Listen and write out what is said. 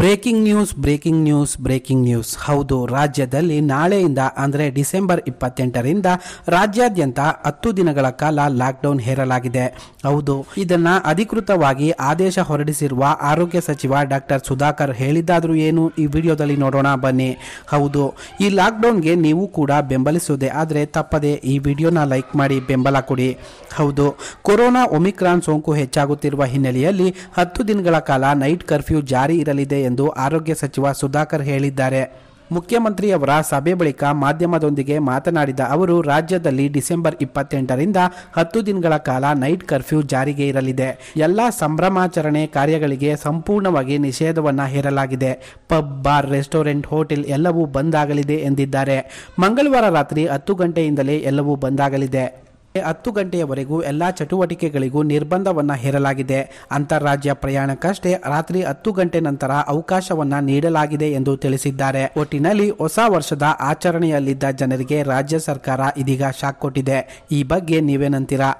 breaking news breaking news breaking news ಹೌದು ರಾಜ್ಯದಲ್ಲಿ ನಾಳೆಯಿಂದ ಅಂದರೆ ಡಿಸೆಂಬರ್ ಇಪ್ಪತ್ತೆಂಟರಿಂದ ರಾಜ್ಯಾದ್ಯಂತ ಹತ್ತು ದಿನಗಳ ಕಾಲ ಲಾಕ್ಡೌನ್ ಹೇರಲಾಗಿದೆ ಹೌದು ಇದನ್ನ ಅಧಿಕೃತವಾಗಿ ಆದೇಶ ಹೊರಡಿಸಿರುವ ಆರೋಗ್ಯ ಸಚಿವ ಡಾಕ್ಟರ್ ಸುಧಾಕರ್ ಹೇಳಿದ್ದಾದರೂ ಏನು ಈ ವಿಡಿಯೋದಲ್ಲಿ ನೋಡೋಣ ಬನ್ನಿ ಹೌದು ಈ ಲಾಕ್ಡೌನ್ಗೆ ನೀವು ಕೂಡ ಬೆಂಬಲಿಸೋದೆ ಆದರೆ ತಪ್ಪದೆ ಈ ವಿಡಿಯೋನ ಲೈಕ್ ಮಾಡಿ ಬೆಂಬಲ ಕೊಡಿ ಹೌದು ಕೊರೋನಾ ಒಮಿಕ್ರಾನ್ ಸೋಂಕು ಹೆಚ್ಚಾಗುತ್ತಿರುವ ಹಿನ್ನೆಲೆಯಲ್ಲಿ ಹತ್ತು ದಿನಗಳ ಕಾಲ ನೈಟ್ ಕರ್ಫ್ಯೂ ಜಾರಿ ಇರಲಿದೆ ಎಂದು ಆರೋಗ್ಯ ಸಚಿವ ಸುಧಾಕರ್ ಹೇಳಿದ್ದಾರೆ ಮುಖ್ಯಮಂತ್ರಿಯವರ ಸಭೆ ಬಳಿಕ ಮಾಧ್ಯಮದೊಂದಿಗೆ ಮಾತನಾಡಿದ ಅವರು ರಾಜ್ಯದಲ್ಲಿ ಡಿಸೆಂಬರ್ ಇಪ್ಪತ್ತೆಂಟರಿಂದ ಹತ್ತು ದಿನಗಳ ಕಾಲ ನೈಟ್ ಕರ್ಫ್ಯೂ ಜಾರಿಗೆ ಇರಲಿದೆ ಎಲ್ಲ ಸಂಭ್ರಮಾಚರಣೆ ಕಾರ್ಯಗಳಿಗೆ ಸಂಪೂರ್ಣವಾಗಿ ನಿಷೇಧವನ್ನು ಹೇರಲಾಗಿದೆ ಪಬ್ ಬಾರ್ ರೆಸ್ಟೋರೆಂಟ್ ಹೋಟೆಲ್ ಎಲ್ಲವೂ ಆಗಲಿದೆ ಎಂದಿದ್ದಾರೆ ಮಂಗಳವಾರ ರಾತ್ರಿ ಹತ್ತು ಗಂಟೆಯಿಂದಲೇ ಎಲ್ಲವೂ ಬಂದಾಗಲಿದೆ ಹತ್ತು ಗಂಟೆಯವರೆಗೂ ಎಲ್ಲಾ ಚಟುವಟಿಕೆಗಳಿಗೂ ನಿರ್ಬಂಧವನ್ನ ಹೇರಲಾಗಿದೆ ಅಂತಾರಾಜ್ಯ ಪ್ರಯಾಣಕ್ಕಷ್ಟೇ ರಾತ್ರಿ ಹತ್ತು ಗಂಟೆ ನಂತರ ಅವಕಾಶವನ್ನ ನೀಡಲಾಗಿದೆ ಎಂದು ತಿಳಿಸಿದ್ದಾರೆ ಒಟ್ಟಿನಲ್ಲಿ ಹೊಸ ವರ್ಷದ ಆಚರಣೆಯಲ್ಲಿದ್ದ ಜನರಿಗೆ ರಾಜ್ಯ ಸರ್ಕಾರ ಇದೀಗ ಶಾಕ್ ಕೊಟ್ಟಿದೆ ಈ ಬಗ್ಗೆ ನೀವೇನಂತೀರಾ